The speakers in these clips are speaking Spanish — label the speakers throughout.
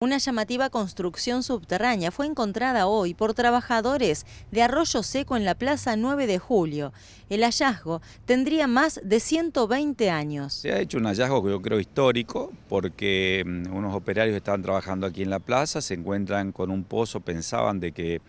Speaker 1: Una llamativa construcción subterránea fue encontrada hoy por trabajadores de Arroyo Seco en la Plaza 9 de Julio. El hallazgo tendría más de 120 años. Se ha hecho
Speaker 2: un hallazgo que yo creo histórico porque mm, unos operarios estaban trabajando aquí en la plaza, se encuentran con un pozo, pensaban de que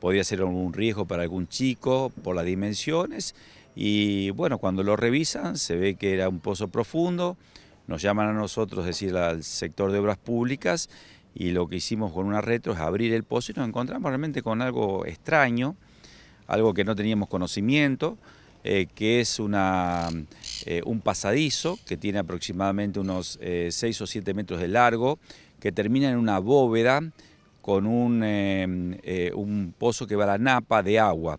Speaker 2: podía ser un riesgo para algún chico por las dimensiones y bueno, cuando lo revisan se ve que era un pozo profundo, nos llaman a nosotros, es decir, al sector de obras públicas, y lo que hicimos con una retro es abrir el pozo y nos encontramos realmente con algo extraño, algo que no teníamos conocimiento, eh, que es una, eh, un pasadizo que tiene aproximadamente unos 6 eh, o 7 metros de largo, que termina en una bóveda con un, em, un pozo que va a la napa de agua.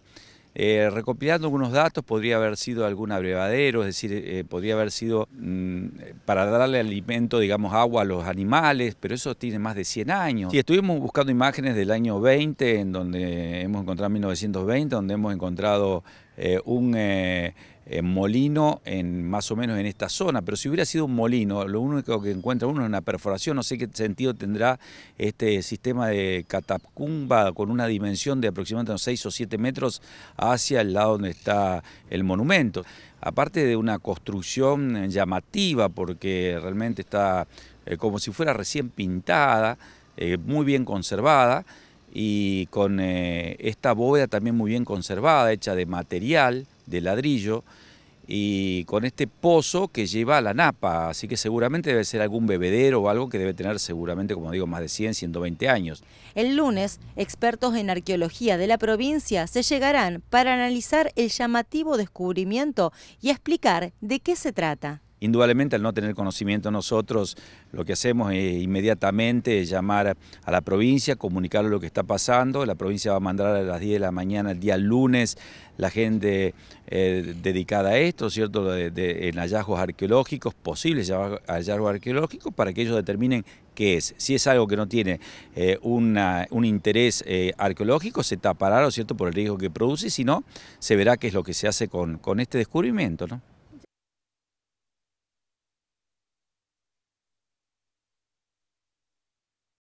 Speaker 2: Eh, recopilando algunos datos, podría haber sido algún abrevadero, es decir, eh, podría haber sido mm, para darle alimento, digamos, agua a los animales, pero eso tiene más de 100 años. Y estuvimos buscando imágenes del año 20, en donde hemos encontrado 1920, donde hemos encontrado eh, un eh, eh, molino en, más o menos en esta zona, pero si hubiera sido un molino, lo único que encuentra uno es una perforación, no sé qué sentido tendrá este sistema de catacumba con una dimensión de aproximadamente 6 o 7 metros hacia el lado donde está el monumento. Aparte de una construcción llamativa, porque realmente está como si fuera recién pintada, muy bien conservada, y con eh, esta bóveda también muy bien conservada, hecha de material, de ladrillo, y con este pozo que lleva la napa, así que seguramente debe ser algún bebedero o algo que debe tener seguramente, como digo, más de 100, 120 años.
Speaker 1: El lunes, expertos en arqueología de la provincia se llegarán para analizar el llamativo descubrimiento y explicar de qué se trata.
Speaker 2: Indudablemente al no tener conocimiento nosotros, lo que hacemos eh, es inmediatamente llamar a la provincia, comunicarle lo que está pasando, la provincia va a mandar a las 10 de la mañana el día lunes la gente eh, dedicada a esto, ¿cierto? De, en hallazgos arqueológicos, posibles hallazgos arqueológicos, para que ellos determinen qué es. Si es algo que no tiene eh, un interés arqueológico, se tapará, ¿cierto?, por el riesgo que produce, si no, se verá qué es lo que se hace con, con este descubrimiento, ¿no?